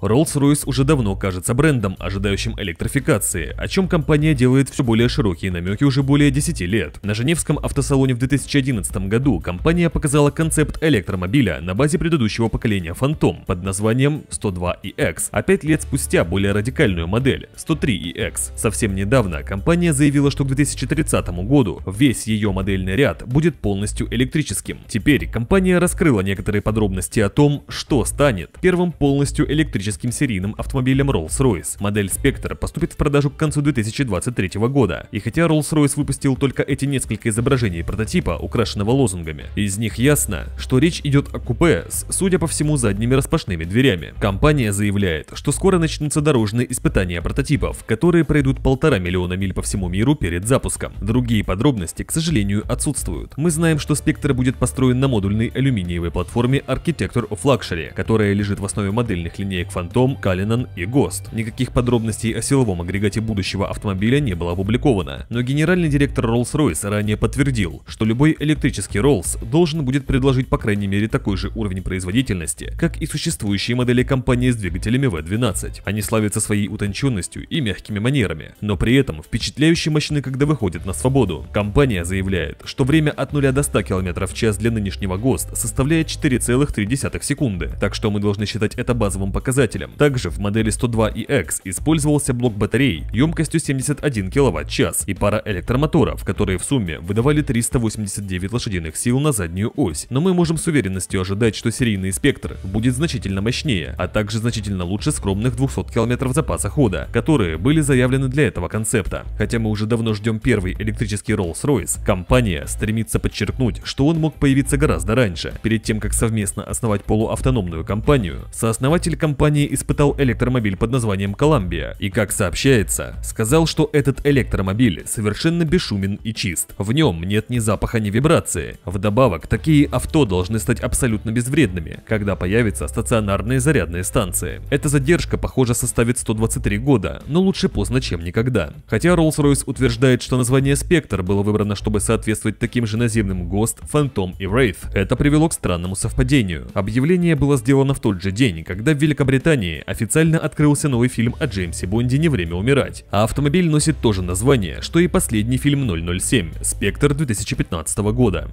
Rolls-Royce уже давно кажется брендом, ожидающим электрификации, о чем компания делает все более широкие намеки уже более 10 лет. На Женевском автосалоне в 2011 году компания показала концепт электромобиля на базе предыдущего поколения Phantom под названием 102EX, а 5 лет спустя более радикальную модель 103EX. Совсем недавно компания заявила, что к 2030 году весь ее модельный ряд будет полностью электрическим. Теперь компания раскрыла некоторые подробности о том, что станет первым полностью электрическим электрическим серийным автомобилем Rolls-Royce. Модель Spectre поступит в продажу к концу 2023 года. И хотя Rolls-Royce выпустил только эти несколько изображений прототипа, украшенного лозунгами, из них ясно, что речь идет о купе с, судя по всему, задними распашными дверями. Компания заявляет, что скоро начнутся дорожные испытания прототипов, которые пройдут полтора миллиона миль по всему миру перед запуском. Другие подробности, к сожалению, отсутствуют. Мы знаем, что Spectre будет построен на модульной алюминиевой платформе Architecture of Luxury, которая лежит в основе модельных линеек Фантом, Калинан и ГОСТ. Никаких подробностей о силовом агрегате будущего автомобиля не было опубликовано, но генеральный директор Rolls-Royce ранее подтвердил, что любой электрический Rolls должен будет предложить по крайней мере такой же уровень производительности, как и существующие модели компании с двигателями V12. Они славятся своей утонченностью и мягкими манерами, но при этом впечатляюще мощны, когда выходят на свободу. Компания заявляет, что время от 0 до 100 км в час для нынешнего ГОСТ составляет 4,3 секунды, так что мы должны считать это базовым показателем показателям. Также в модели 102 и X использовался блок батарей емкостью 71 кВт-час и пара электромоторов, которые в сумме выдавали 389 лошадиных сил на заднюю ось. Но мы можем с уверенностью ожидать, что серийный спектр будет значительно мощнее, а также значительно лучше скромных 200 км запаса хода, которые были заявлены для этого концепта. Хотя мы уже давно ждем первый электрический Rolls-Royce, компания стремится подчеркнуть, что он мог появиться гораздо раньше. Перед тем, как совместно основать полуавтономную компанию, сооснователь компании компании испытал электромобиль под названием Колумбия и, как сообщается, сказал, что этот электромобиль совершенно бесшумен и чист. В нем нет ни запаха, ни вибрации. Вдобавок, такие авто должны стать абсолютно безвредными, когда появятся стационарные зарядные станции. Эта задержка, похоже, составит 123 года, но лучше поздно, чем никогда. Хотя Rolls-Royce утверждает, что название «Спектр» было выбрано, чтобы соответствовать таким же наземным «Гост», «Фантом» и «Wraith», это привело к странному совпадению. Объявление было сделано в тот же день, когда в Великобритании Великобритании официально открылся новый фильм о Джеймсе Бонде «Не время умирать», а автомобиль носит то же название, что и последний фильм 007 «Спектр» 2015 года.